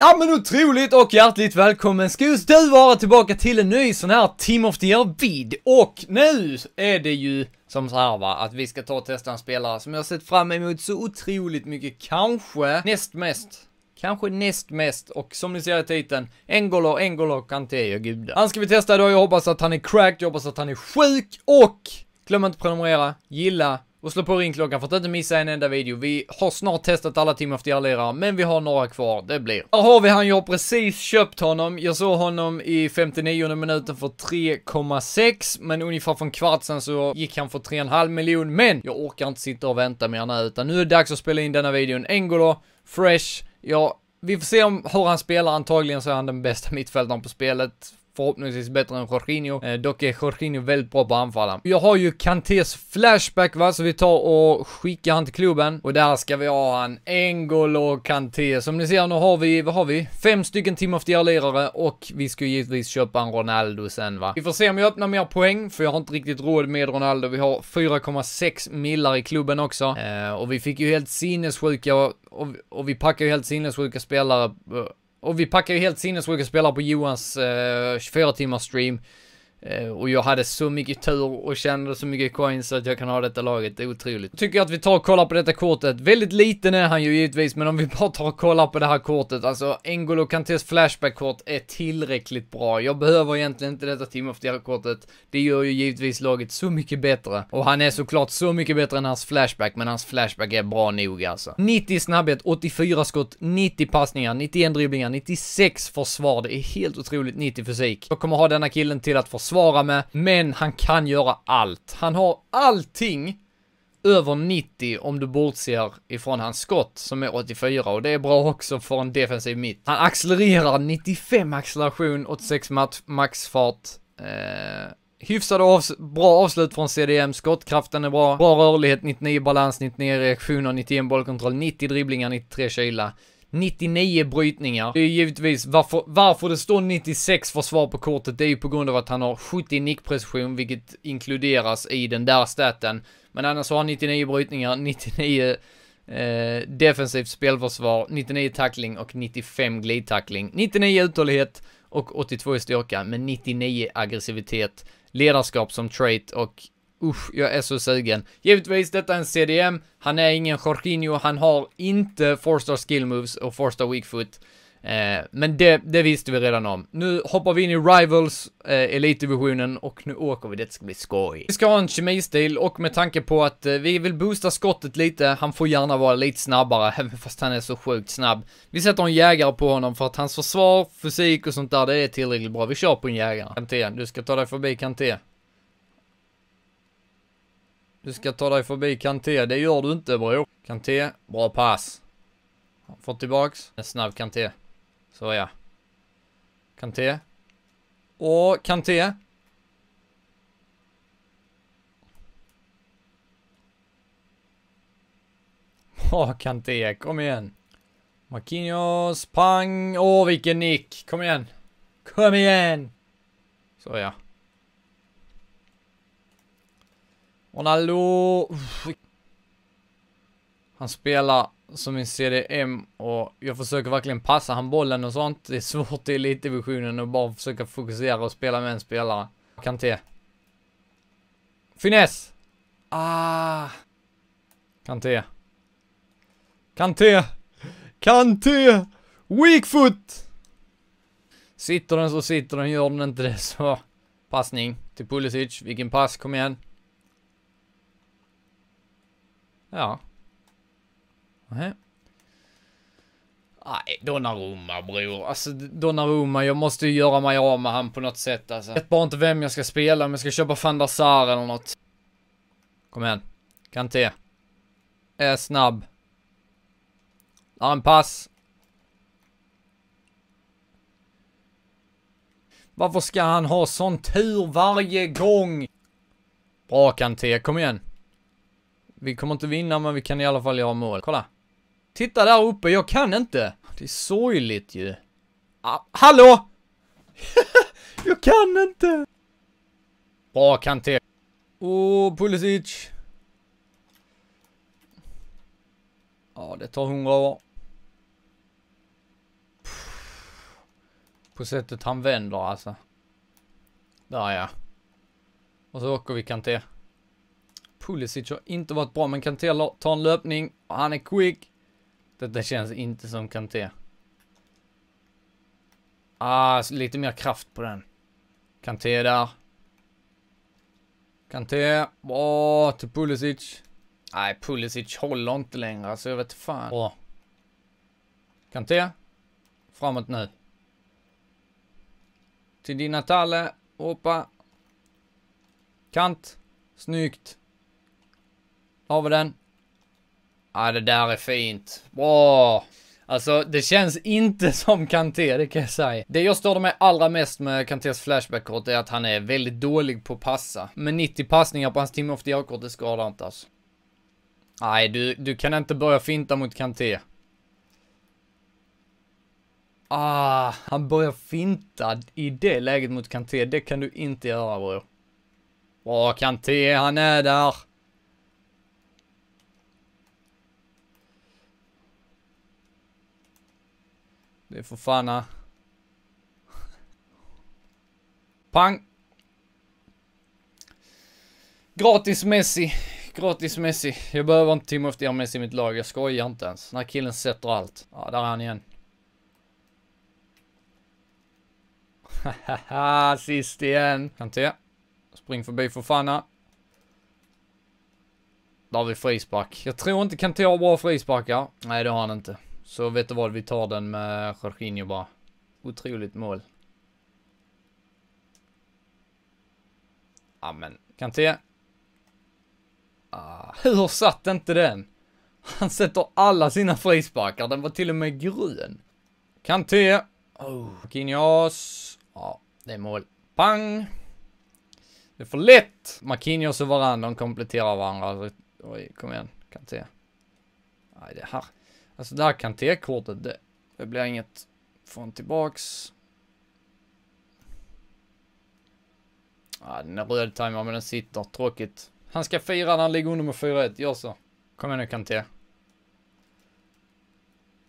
Ja men otroligt och hjärtligt välkommen ska just du vara tillbaka till en ny sån här Team of the Year-vid. Och nu är det ju som så här va, att vi ska ta och testa en spelare som jag sett fram emot så otroligt mycket, kanske näst mest. Kanske näst mest och som ni ser i titeln, Engolo, Engolo, Kanté och gudar. Han ska vi testa idag, jag hoppas att han är cracked, jag hoppas att han är sjuk och glöm inte att prenumerera, gilla, och slå på ringklockan för att inte missa en enda video. Vi har snart testat alla Team of the Allera, men vi har några kvar. Det blir. Här har vi han, jag har precis köpt honom. Jag såg honom i 59 minuten för 3,6, men ungefär från sen så gick han för 3,5 miljoner. Men jag orkar inte sitta och vänta mer nu, utan nu är det dags att spela in denna videon. Engolo, fresh, ja, vi får se om hur han spelar. Antagligen så är han den bästa mittfältaren på spelet förhoppningsvis bättre än Jorginho. Eh, dock är Jorginho väldigt bra på anfalla. Jag har ju Kantés flashback va, så vi tar och skickar han till klubben. Och där ska vi ha han Engolo Kanté. Som ni ser, nu har vi, vad har vi? Fem stycken Team of the och vi ska ju givetvis köpa en Ronaldo sen va. Vi får se om jag öppnar mer poäng, för jag har inte riktigt råd med Ronaldo. Vi har 4,6 millar i klubben också. Eh, och vi fick ju helt sinnessjuka och, och vi packar ju helt sinnessjuka spelare eh, och vi packar ju helt sinnessjuka spelare på Johans eh, 24 timmars stream. Eh, och jag hade så mycket tur och kände så mycket coins att jag kan ha detta laget, det är otroligt. Tycker Jag att vi tar och kollar på detta kortet. Väldigt liten är han ju givetvis, men om vi bara tar och kollar på det här kortet, alltså Engolo Kantés Flashback-kort är tillräckligt bra. Jag behöver egentligen inte detta Team of the kortet Det gör ju givetvis laget så mycket bättre. Och han är såklart så mycket bättre än hans Flashback, men hans Flashback är bra nog alltså. 90 snabbhet, 84 skott, 90 passningar, 91 dribblingar, 96 försvar. Det är helt otroligt 90 fysik. Jag kommer ha denna killen till att försvara svara med, men han kan göra allt. Han har allting över 90 om du bortser ifrån hans skott som är 84 och det är bra också för en defensiv mitt. Han accelererar 95 acceleration, 86 maxfart. Eh, hyfsade avs bra avslut från CDM, skottkraften är bra, bra rörlighet, 99 balans, 99 reaktioner, 91 bollkontroll, 90 dribblingar, 93 kyla. 99 brytningar. Det är givetvis varför, varför det står 96 försvar på kortet, det är ju på grund av att han har 70 nickprecision, vilket inkluderas i den där staten. Men annars har han 99 brytningar, 99 eh, defensivt spelförsvar, 99 tackling och 95 glidtackling. 99 uthållighet och 82 i styrka, men 99 aggressivitet, ledarskap som trait och Usch, jag är så sugen. Givetvis, detta är en CDM. Han är ingen Jorginho, han har inte 4-star skill moves och 4-star weak foot. Eh, men det, det, visste vi redan om. Nu hoppar vi in i Rivals, eh, Elitdivisionen, och nu åker vi. Det ska bli skoj. Vi ska ha en kemistil, och med tanke på att eh, vi vill boosta skottet lite, han får gärna vara lite snabbare, även fast han är så sjukt snabb. Vi sätter en jägare på honom för att hans försvar, fysik och sånt där, det är tillräckligt bra. Vi kör på en jägare. Kanté, du ska ta dig förbi Kanté. Du ska ta dig förbi Kanté. Det gör du inte bror. Kanté, bra pass. Får tillbaks. En snabb Kanté. Så ja. Kanté. Och Kanté. Åh, Kanté, kom igen. Marquinhos, pang. Åh, vilken nick. Kom igen. Kom igen. Så ja. Ronaldo. Han spelar som en CDM och jag försöker verkligen passa han bollen och sånt. Det är svårt i elitdivisionen att bara försöka fokusera och spela med en spelare. Kanté. Finess! Ah! Kanté. Kanté! Kanté! Weakfoot! Sitter den så sitter den, gör den inte det så... Passning till Pulisic. Vilken pass, kom igen. Ja. Nej. Nej, Donnarumma bror. Alltså Donnarumma, jag måste ju göra mig av med han på något sätt alltså. Jag vet bara inte vem jag ska spela, om jag ska köpa Fandasar eller något. Kom igen. Kanté. Är snabb. Har en pass. Varför ska han ha sån tur varje gång? Bra Kanté, kom igen. Vi kommer inte vinna, men vi kan i alla fall göra mål. Kolla. Titta där uppe, jag kan inte. Det är sorgligt ju. Ah, hallå! jag kan inte! Bra Kanté. Och Pulisic. Ja, det tar hundra år. På sättet han vänder alltså. Där ja. Och så åker vi Kanté. Pulisic har inte varit bra, men Kanté tar en löpning och han är quick. Detta känns inte som Kanté. Ah, lite mer kraft på den. Kanté där. Kanté, bra till Pulisic. Nej, Pulisic håller inte längre, så alltså jag vet fan. Bra. Kanté, framåt nu. Till Di Natale, hoppa. Kant, snyggt. Har vi den? Ja, ah, det där är fint. Bra! Alltså, det känns inte som Kanté, det kan jag säga. Det jag störde mig allra mest med Kantés Flashback-kort är att han är väldigt dålig på att passa. Med 90 passningar på hans Team of the Year-kort, det skadar inte alltså. Nej, du, du kan inte börja finta mot Kanté. Ah, han börjar finta i det läget mot Kanté. Det kan du inte göra, bror. Bra, Kanté, han är där. Det är för fana. Ah. Pang! Gratis Messi. Gratis Messi. Jag behöver inte Team of the Messi i mitt lag. Jag skojar inte ens. Den här killen sätter allt. Ja, där är han igen. Haha, sist igen. Kanté. Spring förbi för Fofana. Ah. Där har vi frispark. Jag tror inte Kanté har bra frisparkar. Nej, det har han inte. Så vet du vad, vi tar den med Jorginho bara. Otroligt mål. Ja men, Kanté. Ah, hur satt inte den? Han sätter alla sina frisparkar, den var till och med grön. Kanté. Oh, Marquinhos. Ja, ah, det är mål. Pang! Det är för lätt! Marquinhos och Varandra, de kompletterar varandra. Oj, kom igen. Kanté. Nej, det här. Alltså det här Kanté-kortet, det, det blir inget från tillbaks. Ah, den är rödtajmad men den sitter, tråkigt. Han ska fira när han ligger under med 4-1, gör så. Kom igen nu Kanté.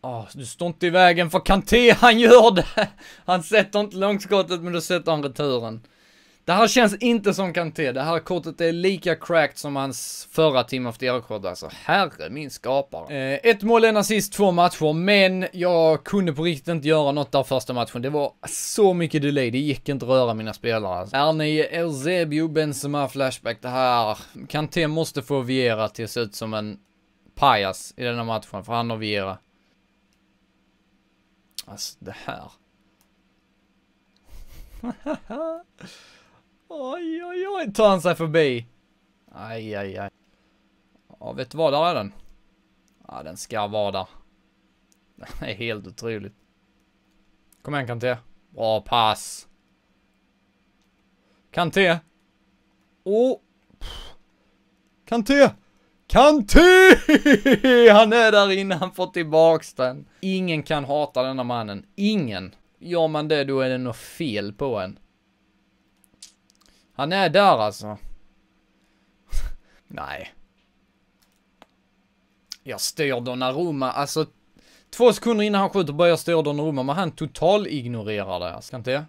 Ah du står inte i vägen för Kanté, han gör det! Han sätter inte långskottet men då sätter han returen. Det här känns inte som Kanté. Det här kortet är lika cracked som hans förra Team of the Year-kort. Alltså, herre min skapare. Eh, ett mål, en assist, två matcher, men jag kunde på riktigt inte göra något där första matchen. Det var så mycket delay. Det gick inte röra mina spelare. Alltså. ni Eusebio, Benzema, Flashback. Det här... Kanté måste få Viera till att se ut som en pajas i denna matchen, för han har Viera. Alltså, det här. Oj, oj, oj, tar han sig förbi. Aj, aj, aj. Ja, vet du vad? Där är den. Ja, den ska vara där. Den är helt otroligt. Kom igen, Kanté. Bra pass. Kanté. Åh. Oh. Kanté! Kanté! Han är där inne, han får tillbaks den. Ingen kan hata denna mannen. Ingen. Gör man det, då är det något fel på en. Han är där alltså. Nej. Jag styr Donnarumma, alltså. Två sekunder innan han skjuter börjar jag styra Donnarumma, men han total ignorerar det. Ska inte jag?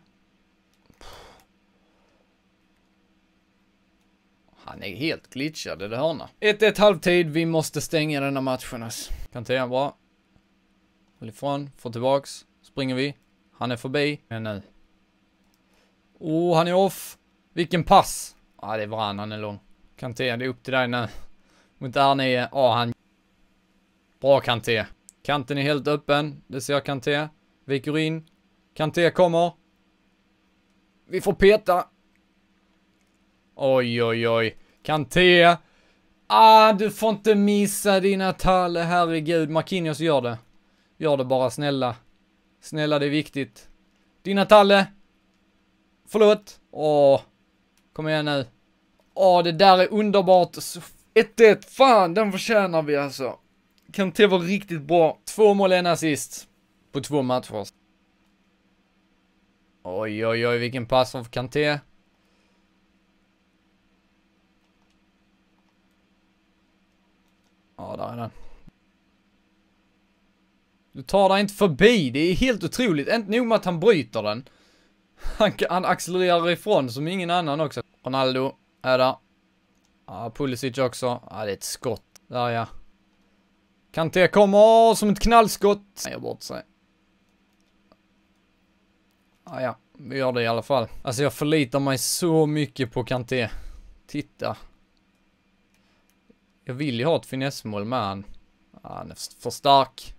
Han är helt glitchad i det hörna. 1-1 halvtid, vi måste stänga denna matchen alltså. Kanté, bra. Håll ifrån, Få tillbaks. Springer vi. Han är förbi. Men nu. Oh, han är off. Vilken pass! Ja, ah, det är varannan är lång. Kanté, det är upp till dig nu. Mot R9. Ja, ah, han... Bra Kanté. Kanten är helt öppen. Det ser Kanté. Viker in. Kanté kommer. Vi får peta. Oj, oj, oj. Kanté. Ah, du får inte missa dina talle, herregud. Marquinhos gör det. Gör det bara, snälla. Snälla, det är viktigt. Dina talle. Förlåt. Åh. Kom igen nu. Åh, det där är underbart. 1-1, fan den förtjänar vi alltså. Kanté var riktigt bra. Två mål, en assist. På två matcher. Oj, oj, oj, vilken pass från Kanté. Ja, där är den. Du tar dig inte förbi, det är helt otroligt. Inte nog med att han bryter den. Han, han accelererar ifrån som ingen annan också. Ronaldo är där. Ja, Pulisic också. Ja, det är ett skott. Där ja. Kanté kommer som ett knallskott. Han gör bort sig. Ja, ja, vi gör det i alla fall. Alltså jag förlitar mig så mycket på Kanté. Titta. Jag vill ju ha ett finessmål med han. Han är för stark.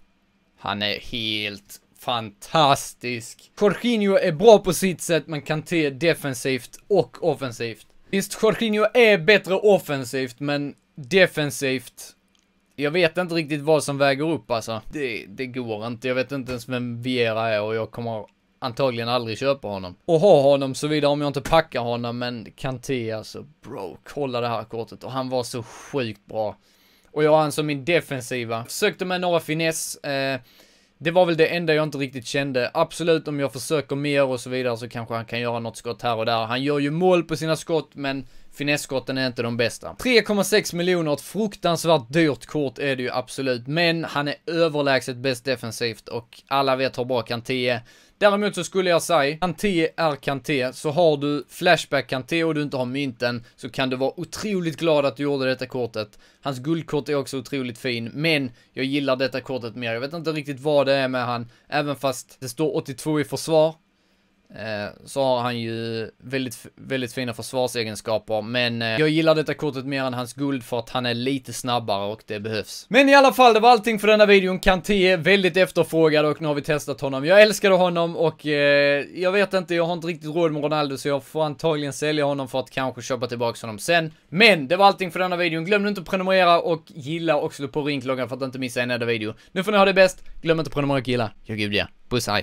Han är helt fantastisk. Jorginho är bra på sitt sätt, men Kanté defensivt och offensivt. Visst, Jorginho är bättre offensivt, men defensivt jag vet inte riktigt vad som väger upp alltså. Det, det går inte. Jag vet inte ens vem Viera är och jag kommer antagligen aldrig köpa honom. Och ha honom såvida om jag inte packar honom. Men Kanté alltså, bro, kolla det här kortet. Och han var så sjukt bra. Och jag har han som min defensiva. Försökte med några finess. Eh, det var väl det enda jag inte riktigt kände. Absolut, om jag försöker mer och så vidare så kanske han kan göra något skott här och där. Han gör ju mål på sina skott, men Finesskotten är inte de bästa. 3,6 miljoner, ett fruktansvärt dyrt kort är det ju absolut, men han är överlägset bäst defensivt och alla vet hur bra Kanté är. Däremot så skulle jag säga, Kanté är Kanté, så har du Flashback Kanté och du inte har mynten så kan du vara otroligt glad att du gjorde detta kortet. Hans guldkort är också otroligt fin, men jag gillar detta kortet mer. Jag vet inte riktigt vad det är med han, även fast det står 82 i försvar Eh, så har han ju väldigt, väldigt fina försvarsegenskaper, men eh, jag gillar detta kortet mer än hans guld för att han är lite snabbare och det behövs. Men i alla fall, det var allting för denna videon. Kanté är väldigt efterfrågad och nu har vi testat honom. Jag älskade honom och eh, jag vet inte, jag har inte riktigt råd med Ronaldo så jag får antagligen sälja honom för att kanske köpa tillbaka honom sen. Men det var allting för denna videon. Glöm inte att prenumerera och gilla och slå på ringklockan för att inte missa en enda video. Nu får ni ha det bäst. Glöm inte att prenumerera och gilla. Jag gud ja. Puss, hej.